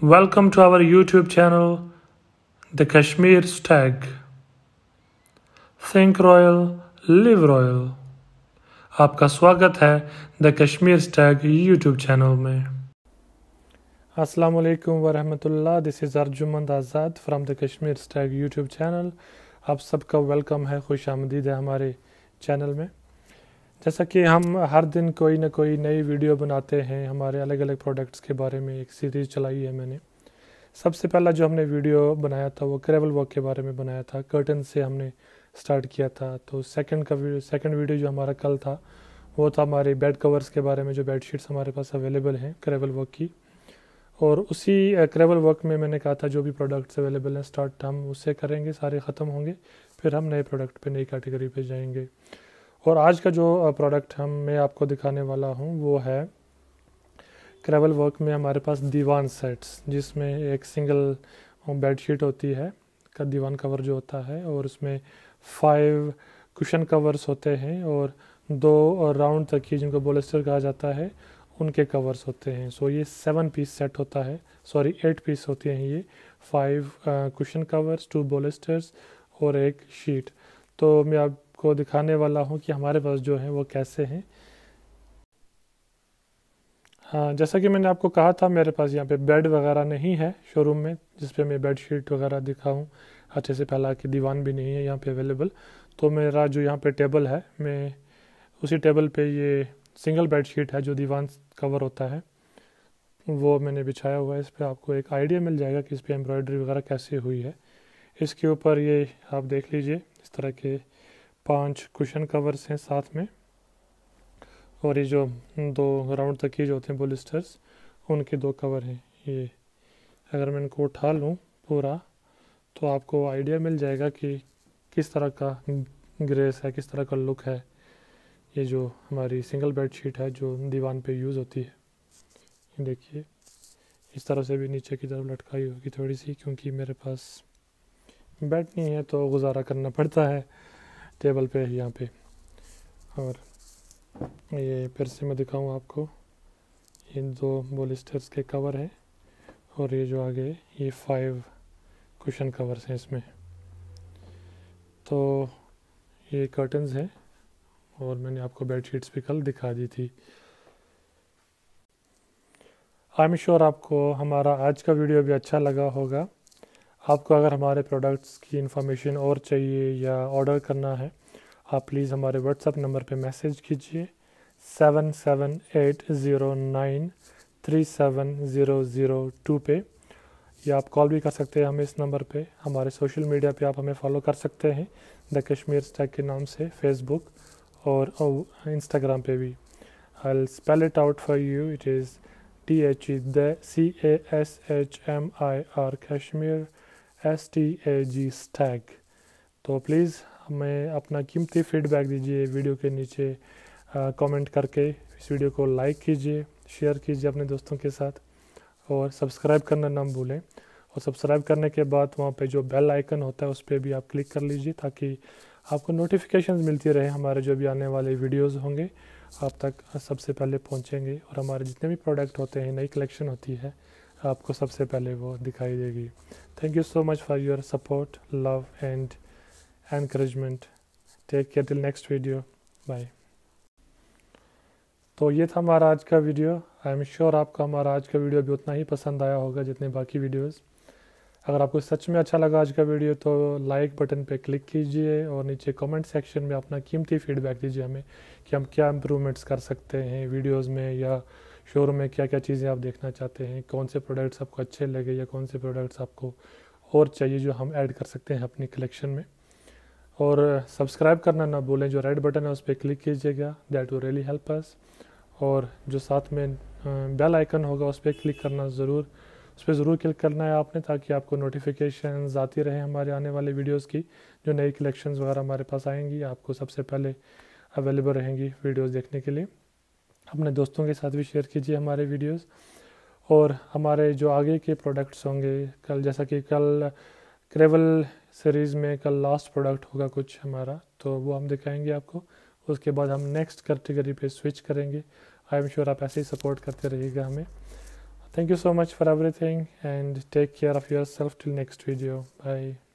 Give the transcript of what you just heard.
Welcome to our YouTube channel, The Kashmir Stag. Think Royal, Live Royal. आपका स्वागत है the Kashmir Stag YouTube channel में अस्सलाम वालेकुम वरहमतुल्लाह this is Arjumand Azad from the Kashmir Stag YouTube channel आप सबका वेलकम है खुश आमदीद है हमारे चैनल में जैसा कि हम हर दिन कोई ना कोई नई वीडियो बनाते हैं हमारे अलग अलग प्रोडक्ट्स के बारे में एक सीरीज़ चलाई है मैंने सबसे पहला जो हमने वीडियो बनाया था वो क्रेबल वॉक के बारे में बनाया था कर्टन से हमने स्टार्ट किया था तो सेकंड का सेकंड वीडियो जो हमारा कल था वो था हमारे बेड कवर्स के बारे में जो बेड शीट्स हमारे पास अवेलेबल हैं करेवल वर्क की और उसी करेवल वर्क में मैंने कहा था जो भी प्रोडक्ट्स अवेलेबल हैं स्टार्ट हम उससे करेंगे सारे ख़त्म होंगे फिर हम नए प्रोडक्ट पे नई कैटेगरी पे जाएंगे और आज का जो प्रोडक्ट हम मैं आपको दिखाने वाला हूँ वो है क्रेवल वर्क में हमारे पास दीवान सेट्स जिसमें एक सिंगल बेडशीट होती है का दीवान कवर जो होता है और उसमें फाइव कुशन कवर्स होते हैं और दो राउंड तक की जिनको बोलेस्टर कहा जाता है उनके कवर्स होते हैं सो so, ये सेवन पीस सेट होता है सॉरी एट पीस होते हैं ये five cushion covers two bolsters और एक शीट तो मैं आप आपको दिखाने वाला हूँ कि हमारे पास जो हैं वो कैसे हैं हाँ जैसा कि मैंने आपको कहा था मेरे पास यहाँ पे बेड वगैरह नहीं है शोरूम में जिस पे मैं बेड शीट वगैरह दिखाऊँ अच्छे से फैला के दीवान भी नहीं है यहाँ पे अवेलेबल तो मेरा जो यहाँ पे टेबल है मैं उसी टेबल पे ये सिंगल बेड शीट है जो दीवान कवर होता है वो मैंने बिछाया हुआ है इस पर आपको एक आइडिया मिल जाएगा कि इस पर एम्ब्रॉयडरी वगैरह कैसे हुई है इसके ऊपर ये आप देख लीजिए इस तरह के पांच कुशन कवर्स हैं साथ में और ये जो दो राउंड तक ये जो होते हैं बुलिस्टर्स उनके दो कवर हैं ये अगर मैं इनको उठा लूँ पूरा तो आपको आइडिया मिल जाएगा कि किस तरह का ग्रेस है किस तरह का लुक है ये जो हमारी सिंगल बेड शीट है जो दीवान पे यूज़ होती है देखिए इस तरह से भी नीचे की तरफ लटकाई होगी थोड़ी सी क्योंकि मेरे पास बेड नहीं है तो गुजारा करना पड़ता है टेबल पे है यहाँ पे और ये फिर से मैं दिखाऊँ आपको ये दो बोलिस्टर्स के कवर हैं और ये जो आगे ये फाइव कुशन कवर्स हैं इसमें तो ये कर्टन्स हैं और मैंने आपको बेड शीट्स भी कल दिखा दी थी आई एम श्योर आपको हमारा आज का वीडियो भी अच्छा लगा होगा आपको अगर हमारे प्रोडक्ट्स की इन्फॉर्मेशन और चाहिए या ऑर्डर करना है आप प्लीज़ हमारे व्हाट्सअप नंबर पे मैसेज कीजिए seven seven eight zero nine three seven zero zero two पे या आप कॉल भी कर सकते हैं हमें इस नंबर पे हमारे सोशल मीडिया पे आप हमें फॉलो कर सकते हैं द कश्मीर स्टैक के नाम से फेसबुक और इंस्टाग्राम पे भी I spell it out for you it is T H E C A S H M I R Kashmir S T A G stag तो प्लीज़ हमें अपना कीमती फीडबैक दीजिए वीडियो के नीचे कमेंट करके इस वीडियो को लाइक कीजिए शेयर कीजिए अपने दोस्तों के साथ और सब्सक्राइब करना ना भूलें और सब्सक्राइब करने के बाद वहाँ पे जो बेल आइकन होता है उस पर भी आप क्लिक कर लीजिए ताकि आपको नोटिफिकेशन मिलती रहे हमारे जो भी आने वाले वीडियोस होंगे आप तक सबसे पहले पहुँचेंगे और हमारे जितने भी प्रोडक्ट होते हैं नई कलेक्शन होती है आपको सबसे पहले वो दिखाई देगी Thank you so much for your support, love, and encouragement. Take care till next video bye तो ये था हमारा आज का वीडियो आई एम श्योर आपको हमारा आज का वीडियो भी उतना ही पसंद आया होगा जितने बाकी वीडियोस अगर आपको सच में अच्छा लगा आज का वीडियो तो लाइक बटन पे क्लिक कीजिए और नीचे कमेंट सेक्शन में अपना कीमती फीडबैक दीजिए हमें कि हम क्या इम्प्रूवमेंट्स कर सकते हैं वीडियोस में या शोरूम में क्या क्या चीज़ें आप देखना चाहते हैं कौन से प्रोडक्ट्स आपको अच्छे लगे या कौन से प्रोडक्ट्स आपको और चाहिए जो हम ऐड कर सकते हैं अपनी कलेक्शन में और सब्सक्राइब करना ना भूलें जो रेड बटन है उस पर क्लिक कीजिएगा दैट वो रियली हेल्प अस और जो साथ में बेल आइकन होगा उस पर क्लिक करना ज़रूर उस पर ज़रूर क्लिक करना है आपने ताकि आपको नोटिफिकेशन आती रहे हमारे आने वाले वीडियोस की जो नई कलेक्शंस वगैरह हमारे पास आएंगी आपको सबसे पहले अवेलेबल रहेंगी वीडियोस देखने के लिए अपने दोस्तों के साथ भी शेयर कीजिए हमारे वीडियोस और हमारे जो आगे के प्रोडक्ट्स होंगे कल जैसा कि कल क्रेवल सीरीज़ में कल लास्ट प्रोडक्ट होगा कुछ हमारा तो वो हम दिखाएंगे आपको उसके बाद हम नेक्स्ट कैटेगरी पे स्विच करेंगे आई एम श्योर आप ऐसे ही सपोर्ट करते रहिएगा हमें thank you so much for everything and take care of yourself till next video by